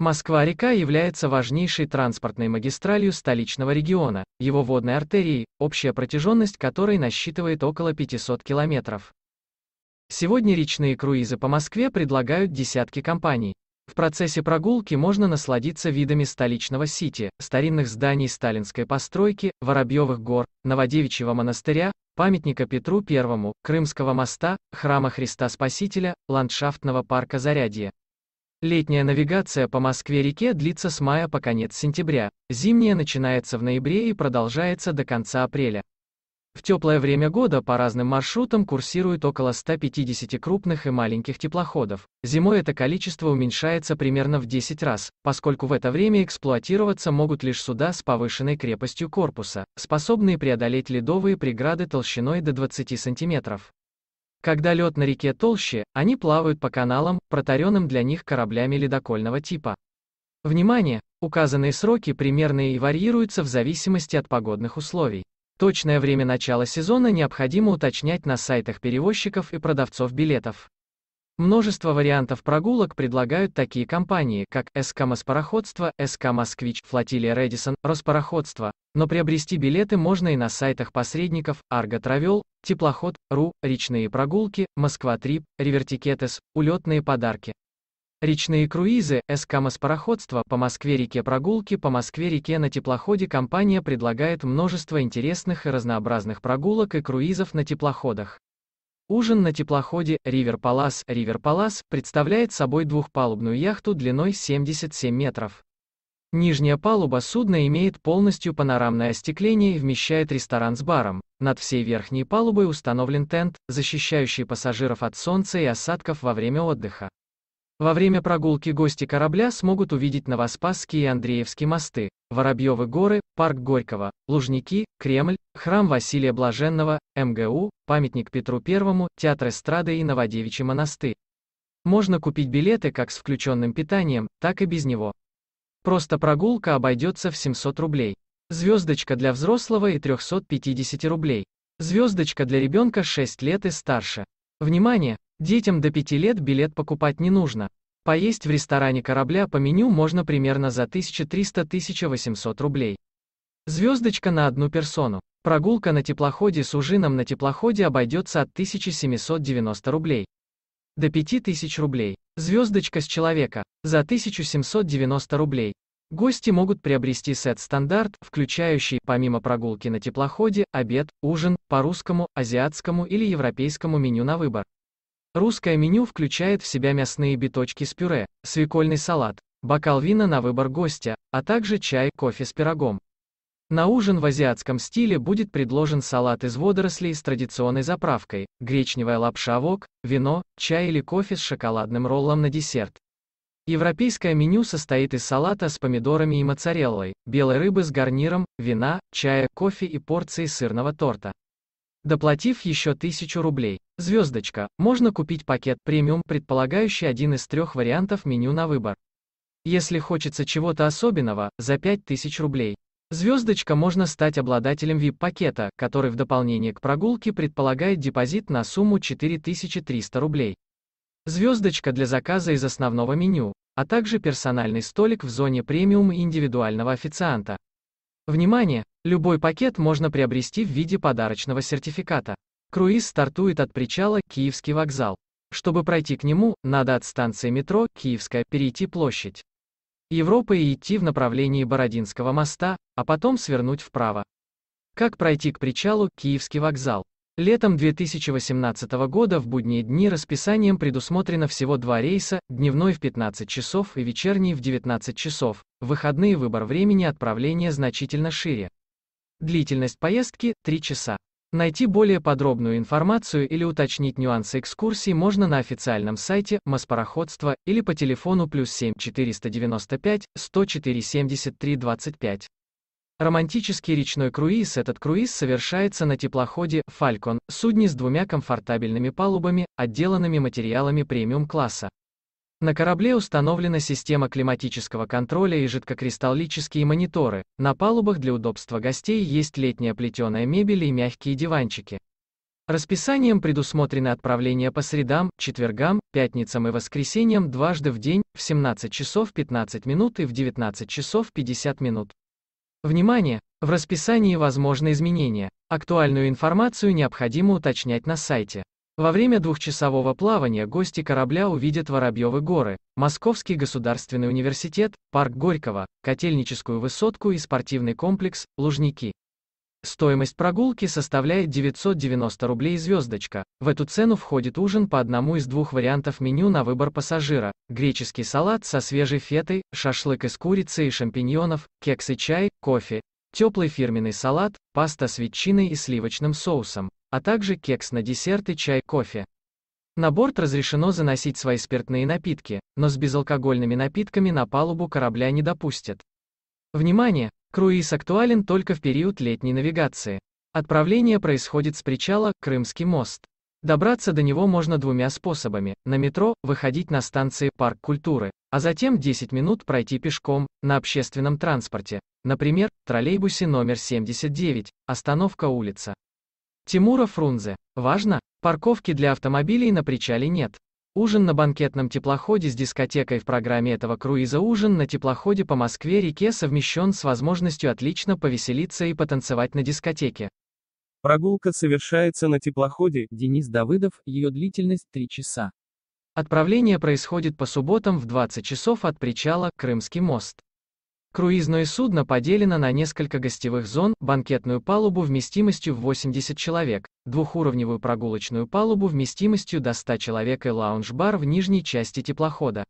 Москва-река является важнейшей транспортной магистралью столичного региона, его водной артерией, общая протяженность которой насчитывает около 500 километров. Сегодня речные круизы по Москве предлагают десятки компаний. В процессе прогулки можно насладиться видами столичного сити, старинных зданий сталинской постройки, Воробьевых гор, Новодевичьего монастыря, памятника Петру I, Крымского моста, храма Христа Спасителя, ландшафтного парка Зарядье. Летняя навигация по Москве-реке длится с мая по конец сентября, зимняя начинается в ноябре и продолжается до конца апреля. В теплое время года по разным маршрутам курсирует около 150 крупных и маленьких теплоходов. Зимой это количество уменьшается примерно в 10 раз, поскольку в это время эксплуатироваться могут лишь суда с повышенной крепостью корпуса, способные преодолеть ледовые преграды толщиной до 20 сантиметров. Когда лед на реке толще, они плавают по каналам, протаренным для них кораблями ледокольного типа. Внимание! Указанные сроки примерные и варьируются в зависимости от погодных условий. Точное время начала сезона необходимо уточнять на сайтах перевозчиков и продавцов билетов. Множество вариантов прогулок предлагают такие компании, как СК Моспароходство, СК Москвич, Флотилия Редисон, Роспароходство, но приобрести билеты можно и на сайтах посредников Арго Травел, Теплоход, Ру, Речные прогулки, Москва Трип, Ревертикетес, Улетные подарки. Речные круизы, СК Моспароходство по Москве-реке прогулки по Москве-реке на теплоходе компания предлагает множество интересных и разнообразных прогулок и круизов на теплоходах. Ужин на теплоходе River Палас» River Палас» представляет собой двухпалубную яхту длиной 77 метров. Нижняя палуба судна имеет полностью панорамное остекление и вмещает ресторан с баром. Над всей верхней палубой установлен тент, защищающий пассажиров от солнца и осадков во время отдыха. Во время прогулки гости корабля смогут увидеть Новоспасские и Андреевские мосты, Воробьевы горы, парк Горького, Лужники, Кремль, храм Василия Блаженного, МГУ, памятник Петру Первому, театр эстрады и Новодевичий монастырь. Можно купить билеты как с включенным питанием, так и без него. Просто прогулка обойдется в 700 рублей. Звездочка для взрослого и 350 рублей. Звездочка для ребенка 6 лет и старше. Внимание! Детям до 5 лет билет покупать не нужно. Поесть в ресторане корабля по меню можно примерно за 1300-1800 рублей. Звездочка на одну персону. Прогулка на теплоходе с ужином на теплоходе обойдется от 1790 рублей до 5000 рублей. Звездочка с человека за 1790 рублей. Гости могут приобрести сет стандарт, включающий, помимо прогулки на теплоходе, обед, ужин, по русскому, азиатскому или европейскому меню на выбор. Русское меню включает в себя мясные биточки с пюре, свекольный салат, бокал вина на выбор гостя, а также чай, кофе с пирогом. На ужин в азиатском стиле будет предложен салат из водорослей с традиционной заправкой, гречневая лапша вок, вино, чай или кофе с шоколадным роллом на десерт. Европейское меню состоит из салата с помидорами и моцареллой, белой рыбы с гарниром, вина, чая, кофе и порции сырного торта. Доплатив еще 1000 рублей, звездочка, можно купить пакет премиум, предполагающий один из трех вариантов меню на выбор. Если хочется чего-то особенного, за 5000 рублей. Звездочка можно стать обладателем VIP-пакета, который в дополнение к прогулке предполагает депозит на сумму 4300 рублей. Звездочка для заказа из основного меню, а также персональный столик в зоне премиум и индивидуального официанта. Внимание! Любой пакет можно приобрести в виде подарочного сертификата. Круиз стартует от причала Киевский вокзал. Чтобы пройти к нему, надо от станции метро Киевская перейти площадь Европы и идти в направлении Бородинского моста, а потом свернуть вправо. Как пройти к причалу Киевский вокзал? Летом 2018 года в будние дни расписанием предусмотрено всего два рейса, дневной в 15 часов и вечерний в 19 часов. В выходные выбор времени отправления значительно шире. Длительность поездки – 3 часа. Найти более подробную информацию или уточнить нюансы экскурсий можно на официальном сайте Моспароходства или по телефону плюс 7 495 104 73 25. Романтический речной круиз Этот круиз совершается на теплоходе «Фалькон», судне с двумя комфортабельными палубами, отделанными материалами премиум-класса. На корабле установлена система климатического контроля и жидкокристаллические мониторы, на палубах для удобства гостей есть летняя плетеная мебель и мягкие диванчики. Расписанием предусмотрены отправления по средам, четвергам, пятницам и воскресеньям дважды в день, в 17 часов 15 минут и в 19 часов 50 минут. Внимание! В расписании возможны изменения. Актуальную информацию необходимо уточнять на сайте. Во время двухчасового плавания гости корабля увидят Воробьевы горы, Московский государственный университет, парк Горького, Котельническую высотку и спортивный комплекс «Лужники». Стоимость прогулки составляет 990 рублей звездочка. В эту цену входит ужин по одному из двух вариантов меню на выбор пассажира. Греческий салат со свежей фетой, шашлык из курицы и шампиньонов, кексы чай, кофе, теплый фирменный салат, паста с ветчиной и сливочным соусом, а также кекс на десерт и чай, кофе. На борт разрешено заносить свои спиртные напитки, но с безалкогольными напитками на палубу корабля не допустят. Внимание! Круиз актуален только в период летней навигации. Отправление происходит с причала «Крымский мост». Добраться до него можно двумя способами – на метро, выходить на станции «Парк культуры», а затем 10 минут пройти пешком, на общественном транспорте, например, троллейбусе номер 79, остановка улица. Тимура Фрунзе. Важно, парковки для автомобилей на причале нет. Ужин на банкетном теплоходе с дискотекой в программе этого круиза «Ужин на теплоходе по Москве-реке» совмещен с возможностью отлично повеселиться и потанцевать на дискотеке. Прогулка совершается на теплоходе Денис Давыдов, ее длительность 3 часа. Отправление происходит по субботам в 20 часов от причала «Крымский мост». Круизное судно поделено на несколько гостевых зон, банкетную палубу вместимостью в 80 человек, двухуровневую прогулочную палубу вместимостью до 100 человек и лаунж-бар в нижней части теплохода.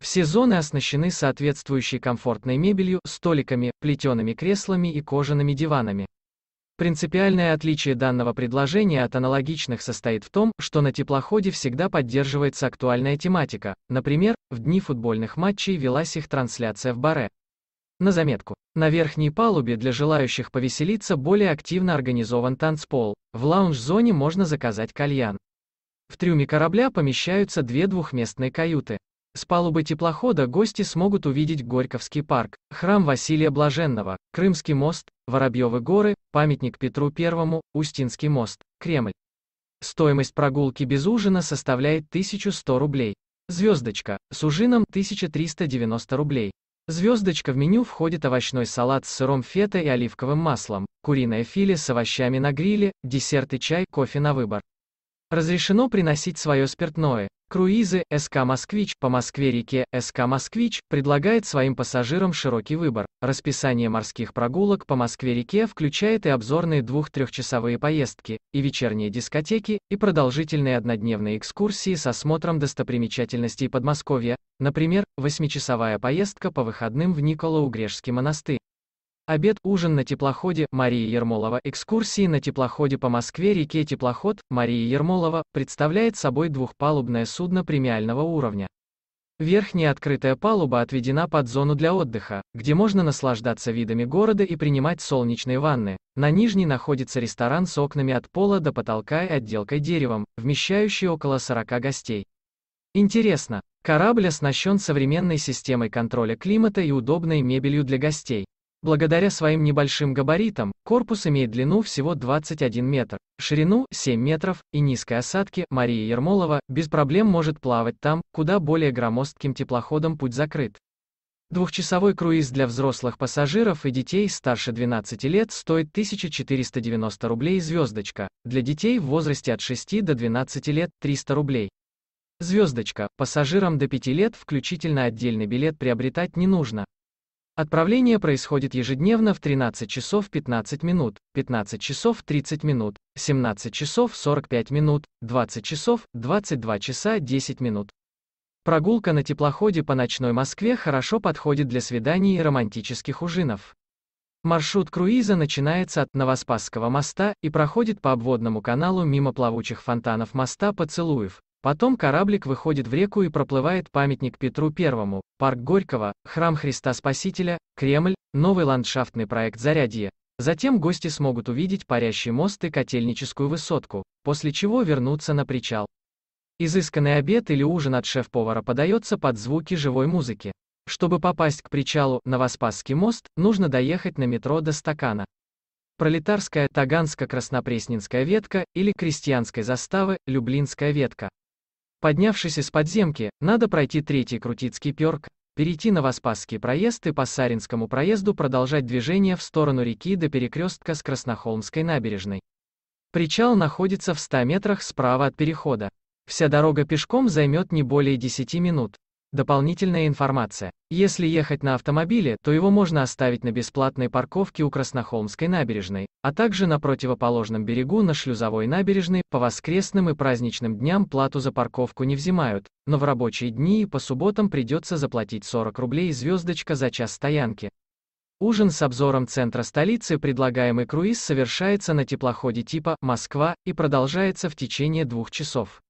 Все зоны оснащены соответствующей комфортной мебелью, столиками, плетеными креслами и кожаными диванами. Принципиальное отличие данного предложения от аналогичных состоит в том, что на теплоходе всегда поддерживается актуальная тематика, например, в дни футбольных матчей велась их трансляция в баре. На заметку, на верхней палубе для желающих повеселиться более активно организован танцпол, в лаунж-зоне можно заказать кальян. В трюме корабля помещаются две двухместные каюты. С палубы теплохода гости смогут увидеть Горьковский парк, храм Василия Блаженного, Крымский мост, Воробьевы горы, памятник Петру Первому, Устинский мост, Кремль. Стоимость прогулки без ужина составляет 1100 рублей. Звездочка, с ужином 1390 рублей. Звездочка в меню входит овощной салат с сыром фета и оливковым маслом, куриное филе с овощами на гриле, десерт и чай, кофе на выбор. Разрешено приносить свое спиртное. Круизы СК «Москвич» по Москве-реке СК «Москвич» предлагает своим пассажирам широкий выбор. Расписание морских прогулок по Москве-реке включает и обзорные двух-трехчасовые поездки, и вечерние дискотеки, и продолжительные однодневные экскурсии с осмотром достопримечательностей Подмосковья, например, восьмичасовая поездка по выходным в Николау-Грешский монастырь. Обед, ужин на теплоходе, Мария Ермолова. Экскурсии на теплоходе по Москве реке Теплоход, Мария Ермолова, представляет собой двухпалубное судно премиального уровня. Верхняя открытая палуба отведена под зону для отдыха, где можно наслаждаться видами города и принимать солнечные ванны. На нижней находится ресторан с окнами от пола до потолка и отделкой деревом, вмещающий около 40 гостей. Интересно, корабль оснащен современной системой контроля климата и удобной мебелью для гостей. Благодаря своим небольшим габаритам, корпус имеет длину всего 21 метр, ширину 7 метров и низкой осадки Мария Ермолова без проблем может плавать там, куда более громоздким теплоходом путь закрыт. Двухчасовой круиз для взрослых пассажиров и детей старше 12 лет стоит 1490 рублей звездочка, для детей в возрасте от 6 до 12 лет – 300 рублей. Звездочка, пассажирам до 5 лет включительно отдельный билет приобретать не нужно, Отправление происходит ежедневно в 13 часов 15 минут, 15 часов 30 минут, 17 часов 45 минут, 20 часов, 22 часа 10 минут. Прогулка на теплоходе по ночной Москве хорошо подходит для свиданий и романтических ужинов. Маршрут круиза начинается от Новоспасского моста и проходит по обводному каналу мимо плавучих фонтанов моста Поцелуев, Потом кораблик выходит в реку и проплывает памятник Петру Первому, парк Горького, храм Христа Спасителя, Кремль, новый ландшафтный проект Зарядье. Затем гости смогут увидеть парящий мост и котельническую высотку, после чего вернуться на причал. Изысканный обед или ужин от шеф-повара подается под звуки живой музыки. Чтобы попасть к причалу Новоспасский мост, нужно доехать на метро до стакана. Пролетарская, Таганско-Краснопресненская ветка или крестьянской заставы, Люблинская ветка. Поднявшись из подземки, надо пройти третий Крутицкий перк, перейти на Воспасский проезд и по Саринскому проезду продолжать движение в сторону реки до перекрестка с Краснохолмской набережной. Причал находится в 100 метрах справа от перехода. Вся дорога пешком займет не более 10 минут. Дополнительная информация. Если ехать на автомобиле, то его можно оставить на бесплатной парковке у Краснохолмской набережной, а также на противоположном берегу на Шлюзовой набережной. По воскресным и праздничным дням плату за парковку не взимают, но в рабочие дни и по субботам придется заплатить 40 рублей звездочка за час стоянки. Ужин с обзором центра столицы, предлагаемый круиз, совершается на теплоходе типа «Москва» и продолжается в течение двух часов.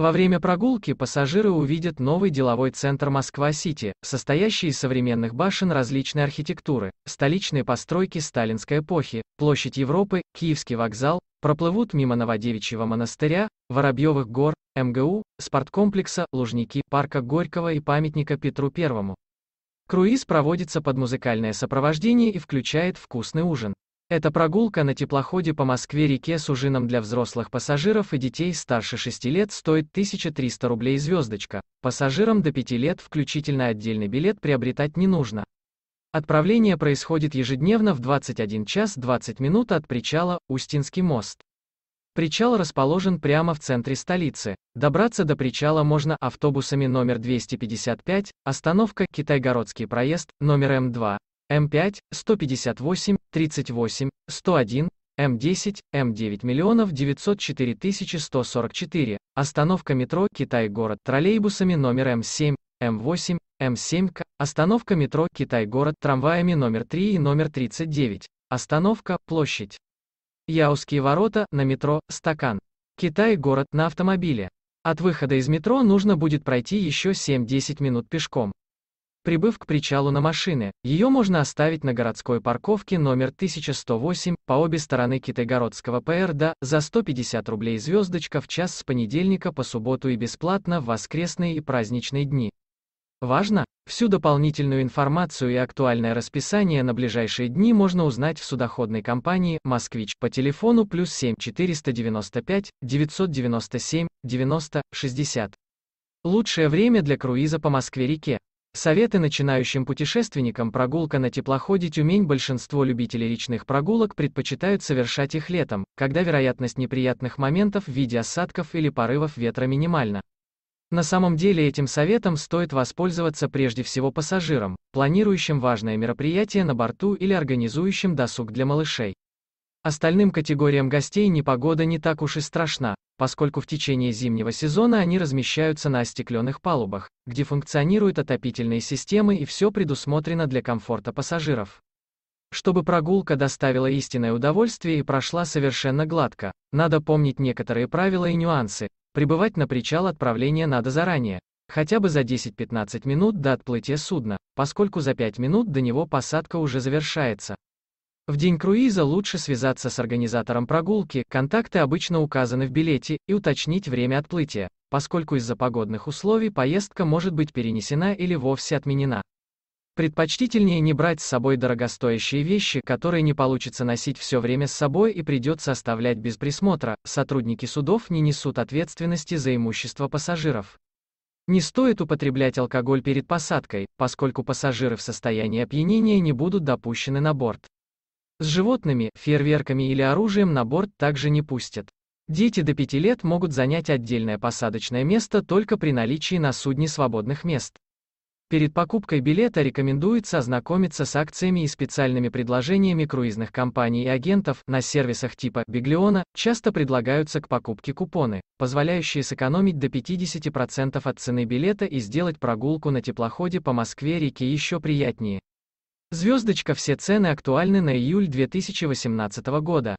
Во время прогулки пассажиры увидят новый деловой центр Москва-Сити, состоящий из современных башен различной архитектуры, столичные постройки сталинской эпохи, площадь Европы, Киевский вокзал, проплывут мимо Новодевичьего монастыря, Воробьевых гор, МГУ, спорткомплекса, Лужники, парка Горького и памятника Петру Первому. Круиз проводится под музыкальное сопровождение и включает вкусный ужин. Это прогулка на теплоходе по Москве-реке с ужином для взрослых пассажиров и детей старше 6 лет стоит 1300 рублей звездочка. Пассажирам до 5 лет включительно отдельный билет приобретать не нужно. Отправление происходит ежедневно в 21 час 20 минут от причала Устинский мост. Причал расположен прямо в центре столицы. Добраться до причала можно автобусами номер 255, остановка Китайгородский проезд, номер М2, М5, 158, 38, 101, М10, М9 миллионов 904 тысячи 144. Остановка метро Китай-город троллейбусами номер М7, М8, М7К. Остановка метро Китай-город трамваями номер 3 и номер 39. Остановка Площадь. Яузские ворота на метро Стакан. Китай-город на автомобиле. От выхода из метро нужно будет пройти еще 7-10 минут пешком. Прибыв к причалу на машины, ее можно оставить на городской парковке номер 1108 по обе стороны Китайгородского ПРД за 150 рублей звездочка в час с понедельника по субботу и бесплатно в воскресные и праздничные дни. Важно! Всю дополнительную информацию и актуальное расписание на ближайшие дни можно узнать в судоходной компании «Москвич» по телефону плюс 7 495 997 90 60. Лучшее время для круиза по Москве-реке. Советы начинающим путешественникам прогулка на теплоходе Тюмень Большинство любителей речных прогулок предпочитают совершать их летом, когда вероятность неприятных моментов в виде осадков или порывов ветра минимальна. На самом деле этим советом стоит воспользоваться прежде всего пассажирам, планирующим важное мероприятие на борту или организующим досуг для малышей. Остальным категориям гостей непогода не так уж и страшна, поскольку в течение зимнего сезона они размещаются на остекленных палубах, где функционируют отопительные системы и все предусмотрено для комфорта пассажиров. Чтобы прогулка доставила истинное удовольствие и прошла совершенно гладко, надо помнить некоторые правила и нюансы. Прибывать на причал отправления надо заранее, хотя бы за 10-15 минут до отплытия судна, поскольку за 5 минут до него посадка уже завершается. В день круиза лучше связаться с организатором прогулки, контакты обычно указаны в билете, и уточнить время отплытия, поскольку из-за погодных условий поездка может быть перенесена или вовсе отменена. Предпочтительнее не брать с собой дорогостоящие вещи, которые не получится носить все время с собой и придется оставлять без присмотра, сотрудники судов не несут ответственности за имущество пассажиров. Не стоит употреблять алкоголь перед посадкой, поскольку пассажиры в состоянии опьянения не будут допущены на борт. С животными, фейерверками или оружием на борт также не пустят. Дети до 5 лет могут занять отдельное посадочное место только при наличии на судне свободных мест. Перед покупкой билета рекомендуется ознакомиться с акциями и специальными предложениями круизных компаний и агентов на сервисах типа «Биглиона», часто предлагаются к покупке купоны, позволяющие сэкономить до 50% от цены билета и сделать прогулку на теплоходе по Москве-реке еще приятнее. Звездочка все цены актуальны на июль 2018 года.